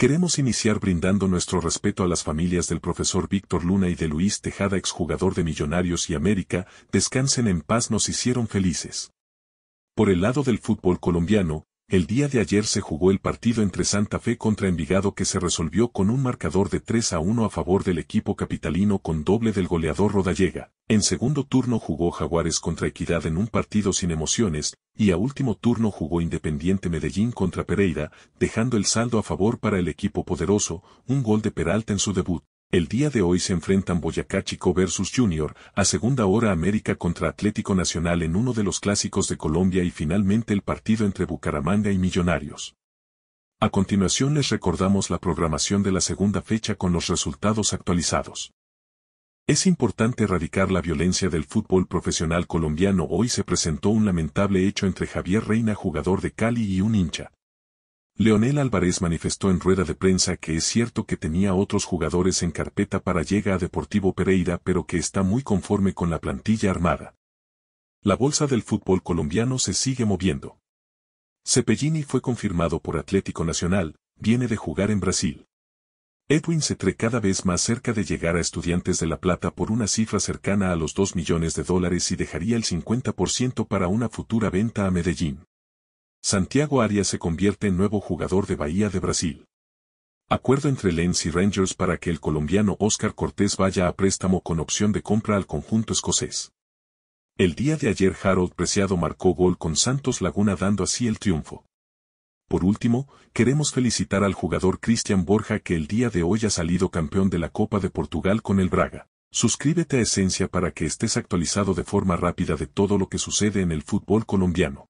Queremos iniciar brindando nuestro respeto a las familias del profesor Víctor Luna y de Luis Tejada, exjugador de Millonarios y América, descansen en paz nos hicieron felices. Por el lado del fútbol colombiano, el día de ayer se jugó el partido entre Santa Fe contra Envigado que se resolvió con un marcador de 3 a 1 a favor del equipo capitalino con doble del goleador Rodallega. En segundo turno jugó Jaguares contra Equidad en un partido sin emociones, y a último turno jugó Independiente Medellín contra Pereira, dejando el saldo a favor para el equipo poderoso, un gol de Peralta en su debut. El día de hoy se enfrentan Boyacá Chico versus Junior, a segunda hora América contra Atlético Nacional en uno de los clásicos de Colombia y finalmente el partido entre Bucaramanga y Millonarios. A continuación les recordamos la programación de la segunda fecha con los resultados actualizados. Es importante erradicar la violencia del fútbol profesional colombiano. Hoy se presentó un lamentable hecho entre Javier Reina, jugador de Cali, y un hincha. Leonel Álvarez manifestó en rueda de prensa que es cierto que tenía otros jugadores en carpeta para llega a Deportivo Pereira pero que está muy conforme con la plantilla armada. La bolsa del fútbol colombiano se sigue moviendo. Cepellini fue confirmado por Atlético Nacional, viene de jugar en Brasil. Edwin se trae cada vez más cerca de llegar a Estudiantes de La Plata por una cifra cercana a los 2 millones de dólares y dejaría el 50% para una futura venta a Medellín. Santiago Arias se convierte en nuevo jugador de Bahía de Brasil. Acuerdo entre Lens y Rangers para que el colombiano Oscar Cortés vaya a préstamo con opción de compra al conjunto escocés. El día de ayer Harold Preciado marcó gol con Santos Laguna dando así el triunfo. Por último, queremos felicitar al jugador Cristian Borja que el día de hoy ha salido campeón de la Copa de Portugal con el Braga. Suscríbete a Esencia para que estés actualizado de forma rápida de todo lo que sucede en el fútbol colombiano.